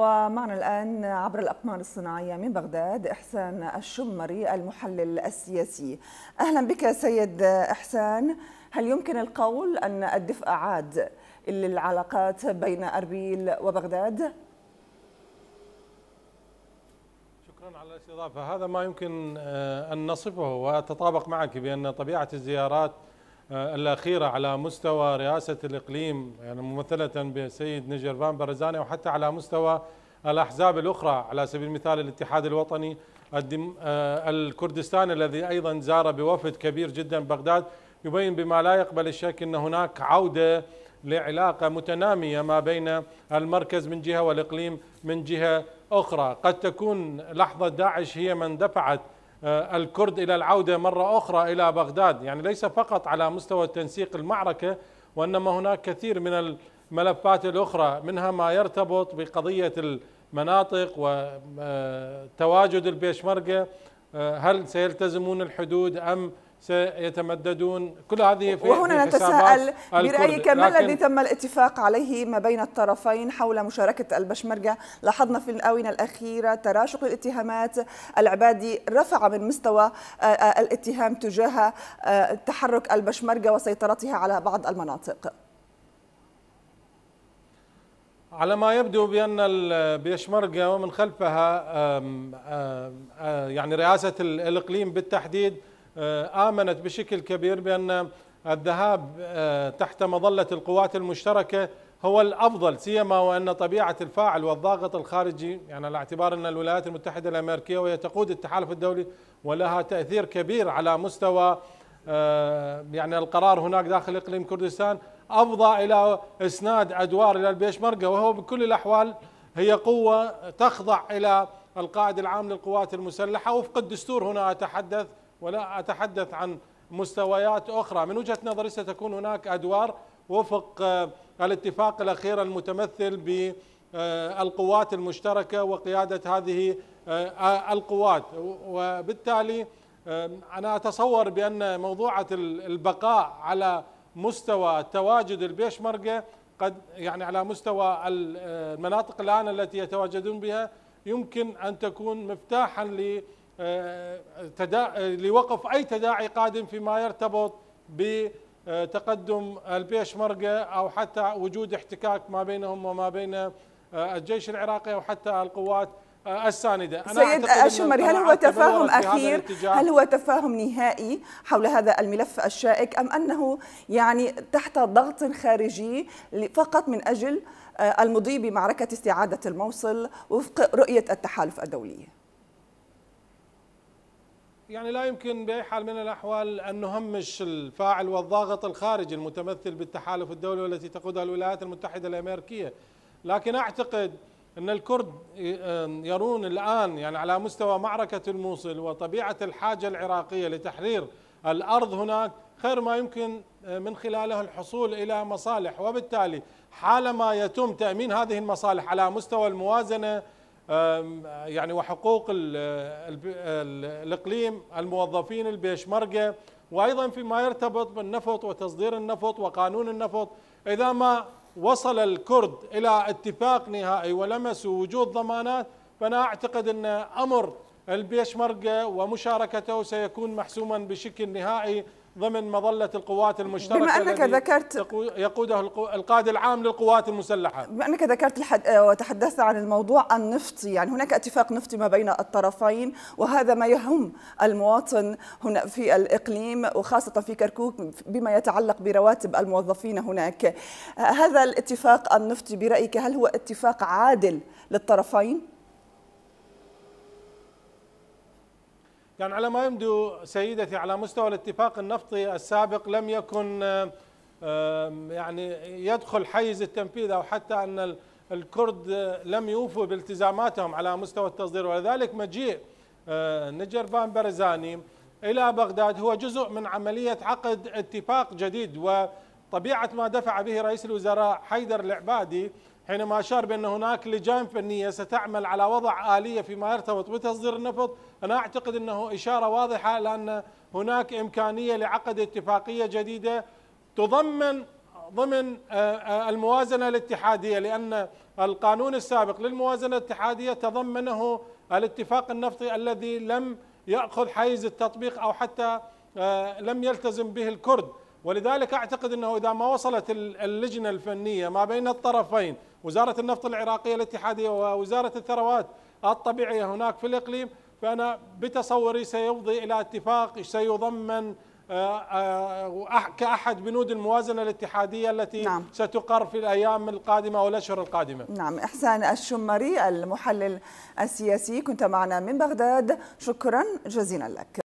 ومعنا الآن عبر الأقمار الصناعية من بغداد إحسان الشمري المحلل السياسي أهلا بك سيد إحسان هل يمكن القول أن الدفء عاد للعلاقات بين أربيل وبغداد؟ شكرا على الاستضافة هذا ما يمكن آه، أن نصفه وأتطابق معك بأن طبيعة الزيارات آه، الأخيرة على مستوى رئاسة الإقليم يعني ممثلة بسيد نجر فان برزاني وحتى على مستوى الأحزاب الأخرى على سبيل المثال الاتحاد الوطني آه، الكردستان الكردستاني الذي أيضا زار بوفد كبير جدا بغداد يبين بما لا يقبل الشك أن هناك عودة لعلاقة متنامية ما بين المركز من جهة والإقليم من جهة أخرى قد تكون لحظة داعش هي من دفعت آه، الكرد إلى العودة مرة أخرى إلى بغداد يعني ليس فقط على مستوى تنسيق المعركة وإنما هناك كثير من الملفات الأخرى منها ما يرتبط بقضية المناطق وتواجد آه، البيشمركة آه، هل سيلتزمون الحدود أم سيتمددون كل هذه في وهنا نتساءل برأيك ما الذي تم الاتفاق عليه ما بين الطرفين حول مشاركة البشمركة لاحظنا في الآونة الأخيرة تراشق الاتهامات العبادي رفع من مستوى آه، آه، الاتهام تجاه آه، تحرك البشمركة وسيطرتها على بعض المناطق على ما يبدو بأن البشمركه ومن خلفها يعني رئاسة الإقليم بالتحديد آه، آمنت بشكل كبير بأن الذهاب آه، تحت مظلة القوات المشتركة هو الافضل سيما وان طبيعه الفاعل والضاغط الخارجي يعني على اعتبار ان الولايات المتحده الامريكيه وهي تقود التحالف الدولي ولها تاثير كبير على مستوى آه، يعني القرار هناك داخل اقليم كردستان افضى الى اسناد ادوار الى البيشمركه وهو بكل الاحوال هي قوه تخضع الى القائد العام للقوات المسلحه وفق الدستور هنا اتحدث ولا أتحدث عن مستويات أخرى من وجهة نظري ستكون هناك أدوار وفق آه، الاتفاق الأخير المتمثل بالقوات آه، المشتركة وقيادة هذه آه، القوات وبالتالي أنا أتصور بأن موضوعة البقاء على مستوى تواجد البيشمركة قد يعني على مستوى المناطق الآن التي يتواجدون بها يمكن أن تكون مفتاحا ل لوقف أي تداعي قادم فيما يرتبط بتقدم البيشمركة أو حتى وجود احتكاك ما بينهم وما بين آه، الجيش العراقي أو حتى القوات آه، الساندة أنا سيد الشمري هل هو تفاهم أخير هل هو تفاهم نهائي حول هذا الملف الشائك أم أنه يعني تحت ضغط خارجي فقط من أجل آه، المضي بمعركة استعادة الموصل وفق رؤية التحالف الدولي يعني لا يمكن باي حال من الاحوال ان نهمش الفاعل والضاغط الخارجي المتمثل بالتحالف الدولي والتي تقودها الولايات المتحده الامريكيه لكن اعتقد ان الكرد يرون الان يعني على مستوى معركه الموصل وطبيعه الحاجه العراقيه لتحرير الارض هناك خير ما يمكن أه، من خلاله الحصول الى مصالح وبالتالي حالما يتم تامين هذه المصالح على مستوى الموازنه يعني وحقوق الإقليم الموظفين البيشمركة وأيضا فيما يرتبط بالنفط وتصدير النفط وقانون النفط إذا ما وصل الكرد إلى اتفاق نهائي ولمسوا وجود ضمانات فأنا أعتقد أن أمر البيشمركة ومشاركته سيكون محسوما بشكل نهائي ضمن مظلة القوات المشتركة بما أنك ذكرت يقوده القائد العام للقوات المسلحة بما أنك ذكرت الحد... آه، وتحدثت عن الموضوع النفطي يعني هناك اتفاق نفطي ما بين الطرفين وهذا ما يهم المواطن هنا في الإقليم وخاصة في كركوك بما يتعلق برواتب الموظفين هناك آه، هذا الاتفاق النفطي برأيك هل هو اتفاق عادل للطرفين؟ يعني على ما يبدو سيدتي على مستوى الاتفاق النفطي السابق لم يكن يعني يدخل حيز التنفيذ او حتى ان الكرد لم يوفوا بالتزاماتهم على مستوى التصدير ولذلك مجيء آه، نجر فان برزاني الى بغداد هو جزء من عمليه عقد اتفاق جديد وطبيعه ما دفع به رئيس الوزراء حيدر العبادي حينما أشار بأن هناك لجان فنية ستعمل على وضع آلية فيما يرتبط بتصدير النفط أنا أعتقد أنه إشارة واضحة لأن هناك إمكانية لعقد اتفاقية جديدة تضمن ضمن آه، آه، الموازنة الاتحادية لأن القانون السابق للموازنة الاتحادية تضمنه الاتفاق النفطي الذي لم يأخذ حيز التطبيق أو حتى آه، لم يلتزم به الكرد ولذلك اعتقد انه اذا ما وصلت اللجنه الفنيه ما بين الطرفين وزاره النفط العراقيه الاتحاديه ووزاره الثروات الطبيعيه هناك في الاقليم فانا بتصوري سيفضي الى اتفاق سيضمن آه، آه، كأحد بنود الموازنة الاتحادية التي نعم. ستقر في الأيام القادمة أو الأشهر القادمة نعم إحسان الشمري المحلل السياسي كنت معنا من بغداد شكرا جزيلا لك